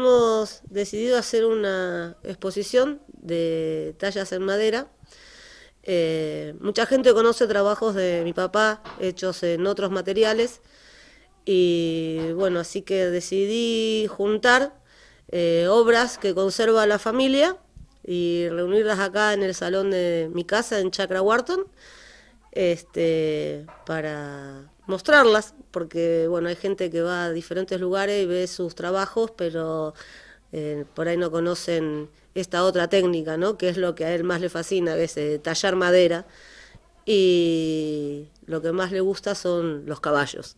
Hemos decidido hacer una exposición de tallas en madera. Eh, mucha gente conoce trabajos de mi papá hechos en otros materiales y bueno, así que decidí juntar eh, obras que conserva la familia y reunirlas acá en el salón de mi casa en Chacra Wharton este, para mostrarlas, porque bueno, hay gente que va a diferentes lugares y ve sus trabajos, pero eh, por ahí no conocen esta otra técnica, ¿no? que es lo que a él más le fascina, que es eh, tallar madera, y lo que más le gusta son los caballos.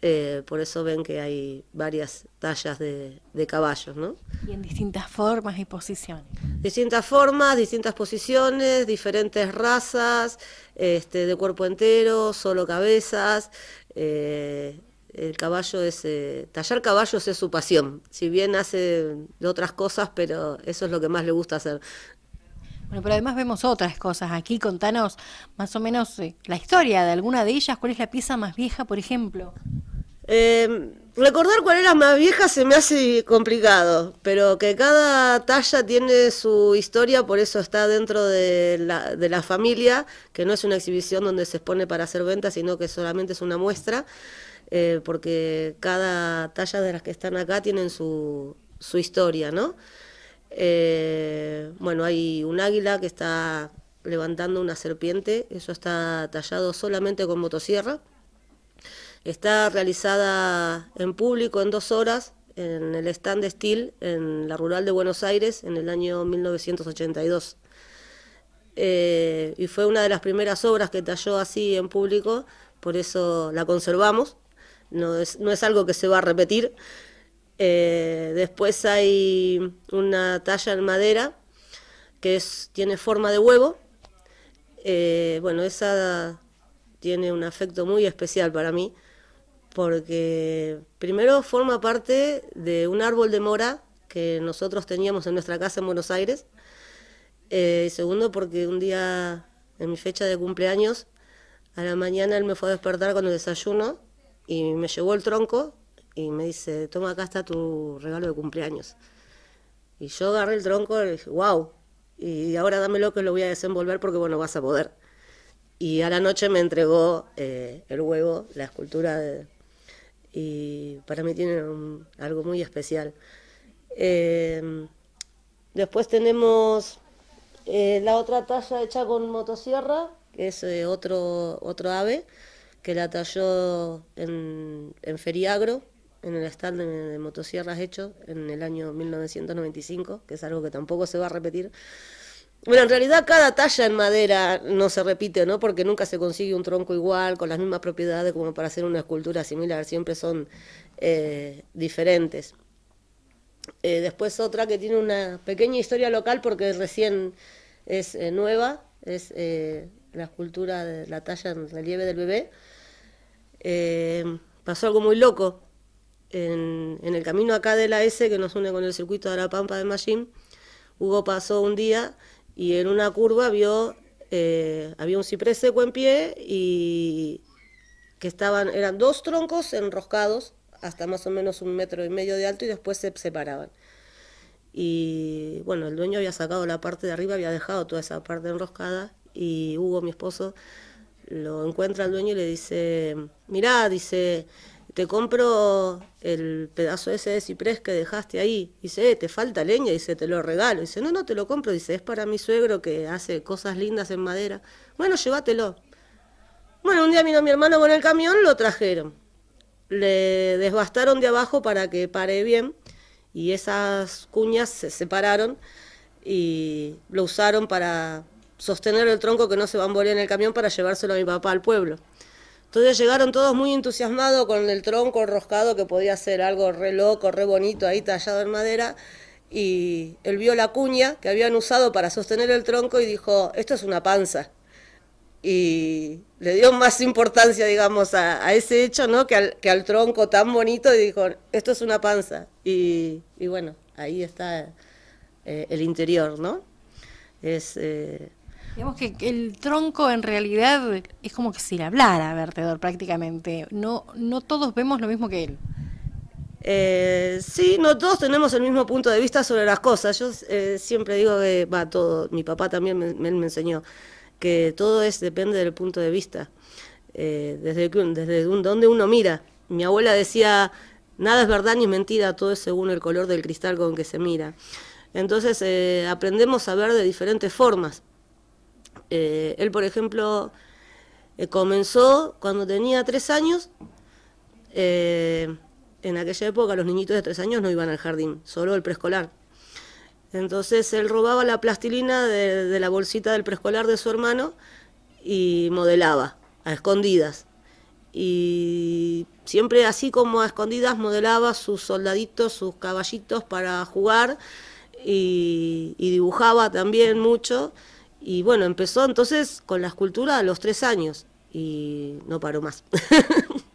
Eh, por eso ven que hay varias tallas de, caballos, ¿no? Y en distintas formas y posiciones. Distintas formas, distintas posiciones, diferentes razas, este, de cuerpo entero, solo cabezas. Eh, el caballo es. Eh, tallar caballos es su pasión. Si bien hace otras cosas, pero eso es lo que más le gusta hacer. Bueno, pero además vemos otras cosas aquí. Contanos más o menos la historia de alguna de ellas. ¿Cuál es la pieza más vieja, por ejemplo? Em, recordar cuál era más vieja se me hace complicado, pero que cada talla tiene su historia, por eso está dentro de la, familia, que no es una exhibición donde se expone para hacer ventas, sino que solamente es una muestra, eh, porque cada talla de las que están acá tienen su, historia, ¿no? Eh, bueno, hay un águila que está levantando una serpiente, eso está tallado solamente con motosierra. Está realizada en público en dos horas en el stand de Steel en la rural de Buenos Aires en el año 1982. Eh, y fue una de las primeras obras que talló así en público, por eso la conservamos. No es, algo que se va a repetir. Eh, después hay una talla en madera que tiene forma de huevo. Eh, bueno, esa tiene un afecto muy especial para mí porque primero forma parte de un árbol de mora que nosotros teníamos en nuestra casa en Buenos Aires. Eh, y segundo, porque un día, en mi fecha de cumpleaños, a la mañana él me fue a despertar con el desayuno y me llevó el tronco y me dice, toma, acá está tu regalo de cumpleaños. Y yo agarré el tronco y le dije, wow, y ahora dámelo que lo voy a desenvolver porque bueno, vas a poder. Y a la noche me entregó eh, el huevo, la escultura de, y para mí tiene algo muy especial. Em, después tenemos eh, la otra talla hecha con motosierra, que es eh, otro, otro ave que la talló en, en Feriagro, en el stand de motosierras hecho en el año 1995, que es algo que tampoco se va a repetir. Bueno, en realidad cada talla en madera no se repite, ¿no? Porque nunca se consigue un tronco igual, con las mismas propiedades, como para hacer una escultura similar, siempre son eh, diferentes. Eh, después otra que tiene una pequeña historia local porque recién es eh, nueva, es la escultura de la talla en relieve del bebé. pasó algo muy loco en, el camino acá de la S que nos une con el circuito de la Pampa de Machín. Hugo pasó un día y en una curva vio, eh, había un ciprés seco en pie y que estaban, eran dos troncos enroscados hasta más o menos un metro y medio de alto y después se separaban. Y bueno, el dueño había sacado la parte de arriba, había dejado toda esa parte enroscada y Hugo, mi esposo, lo encuentra al dueño y le dice, mirá, dice, te compro el pedazo ese de ciprés que dejaste ahí. Dice, eh, te falta leña, dice, te lo regalo. Dice, no, no te lo compro, dice, es para mi suegro que hace cosas lindas en madera. Bueno, llévatelo. Bueno, un día vino mi hermano con el camión, lo trajeron. Le desbastaron de abajo para que pare bien y esas cuñas se separaron y lo usaron para sostener el tronco que no se bambolea en el camión para llevárselo a mi papá al pueblo. Entonces llegaron todos muy entusiasmados con el tronco enroscado que podía ser algo re loco, re bonito ahí tallado en madera. Y él vio la cuña que habían usado para sostener el tronco y dijo, esto es una panza. Y le dio más importancia, digamos, a, ese hecho, ¿no? Que al, tronco tan bonito y dijo, esto es una panza. Y, bueno, ahí está eh, el interior, ¿no? Es... Eh, Digamos que el tronco en realidad es como que si le hablara a Vertedor prácticamente. No, no todos vemos lo mismo que él. Eh, sí, no todos tenemos el mismo punto de vista sobre las cosas. Yo eh, siempre digo que va todo. Mi papá también me, enseñó que todo es depende del punto de vista, eh, desde, desde donde uno mira. Mi abuela decía, nada es verdad ni mentira, todo es según el color del cristal con que se mira. Entonces eh, aprendemos a ver de diferentes formas. Eh, él, por ejemplo, eh, comenzó cuando tenía tres años. Eh, en aquella época los niñitos de tres años no iban al jardín, solo el preescolar. Entonces él robaba la plastilina de, la bolsita del preescolar de su hermano y modelaba a escondidas. Y siempre así como a escondidas modelaba sus soldaditos, sus caballitos para jugar y dibujaba también mucho. Y bueno, empezó entonces con la escultura a los tres años y no paró más.